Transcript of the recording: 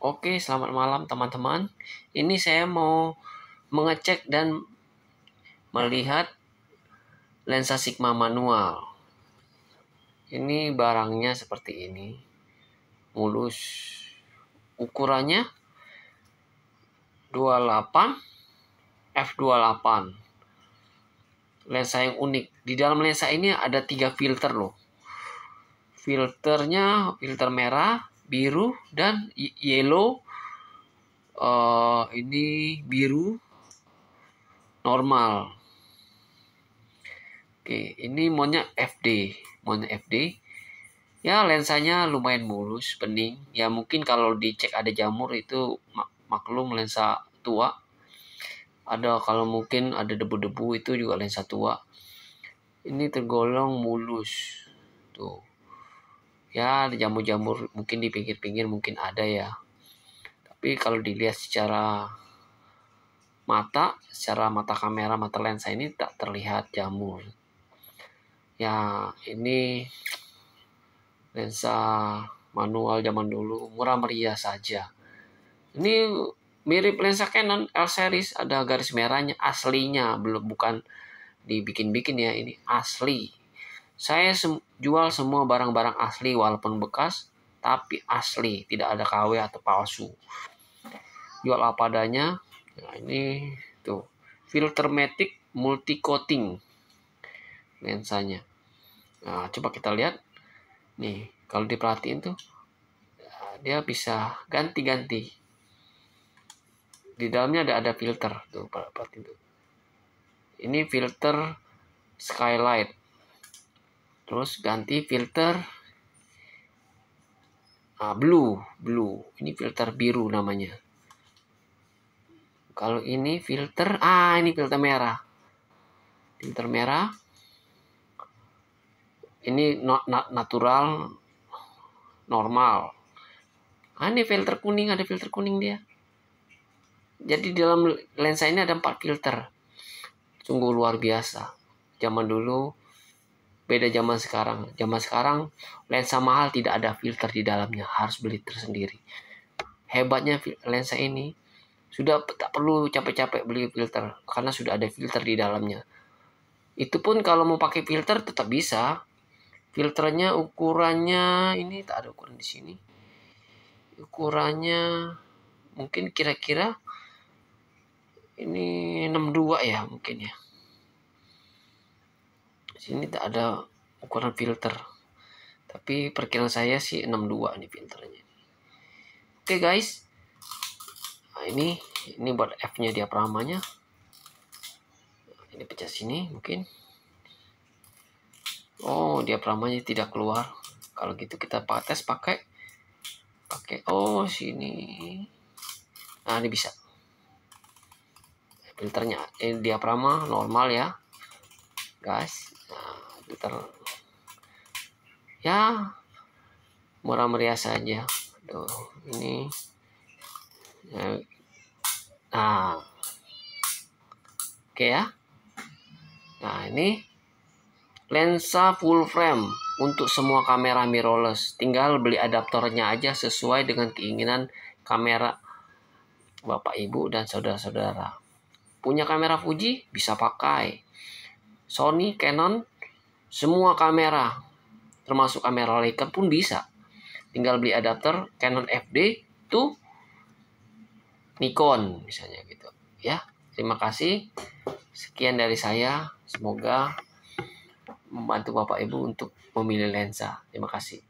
Oke, selamat malam teman-teman. Ini saya mau mengecek dan melihat lensa sigma manual. Ini barangnya seperti ini. Mulus. Ukurannya 28 f28. Lensa yang unik. Di dalam lensa ini ada tiga filter loh. Filternya filter merah, biru dan yellow uh, ini biru normal oke ini monyet FD monyet FD ya lensanya lumayan mulus bening ya mungkin kalau dicek ada jamur itu mak maklum lensa tua ada kalau mungkin ada debu-debu itu juga lensa tua ini tergolong mulus tuh ya jamur-jamur mungkin di pinggir-pinggir mungkin ada ya tapi kalau dilihat secara mata secara mata kamera mata lensa ini tak terlihat jamur ya ini lensa manual zaman dulu murah meriah saja ini mirip lensa Canon L series ada garis merahnya aslinya belum bukan dibikin-bikin ya ini asli saya sem jual semua barang-barang asli walaupun bekas, tapi asli, tidak ada KW atau palsu. Jual apa adanya. Nah, ini tuh filter matic multi coating lensanya. Nah, coba kita lihat. Nih, kalau diperhatiin tuh dia bisa ganti-ganti. Di dalamnya ada ada filter tuh, perhatiin tuh. Ini filter skylight terus ganti filter ah, blue blue ini filter biru namanya kalau ini filter ah ini filter merah filter merah ini not, not natural normal ah, ini filter kuning ada filter kuning dia jadi di dalam lensa ini ada empat filter sungguh luar biasa zaman dulu beda zaman sekarang. Zaman sekarang lensa mahal tidak ada filter di dalamnya, harus beli tersendiri. Hebatnya lensa ini sudah tak perlu capek-capek beli filter karena sudah ada filter di dalamnya. Itu pun kalau mau pakai filter tetap bisa. Filternya ukurannya ini tak ada ukuran di sini. Ukurannya mungkin kira-kira ini 62 ya mungkin ya di sini tak ada ukuran filter tapi perkiraan saya sih 62 nih filternya oke okay, guys nah, ini ini buat F nya diaframanya ini pecah sini mungkin oh diaframanya tidak keluar kalau gitu kita tes pakai pakai oh sini nah ini bisa filternya eh, diaframa normal ya guys sekitar ya murah meriah saja tuh ini ya. nah oke ya nah ini lensa full frame untuk semua kamera mirrorless tinggal beli adaptornya aja sesuai dengan keinginan kamera bapak ibu dan saudara-saudara punya kamera Fuji bisa pakai Sony Canon semua kamera, termasuk kamera Leica pun bisa. Tinggal beli adapter Canon FD to Nikon misalnya gitu. Ya, terima kasih. Sekian dari saya. Semoga membantu Bapak Ibu untuk memilih lensa. Terima kasih.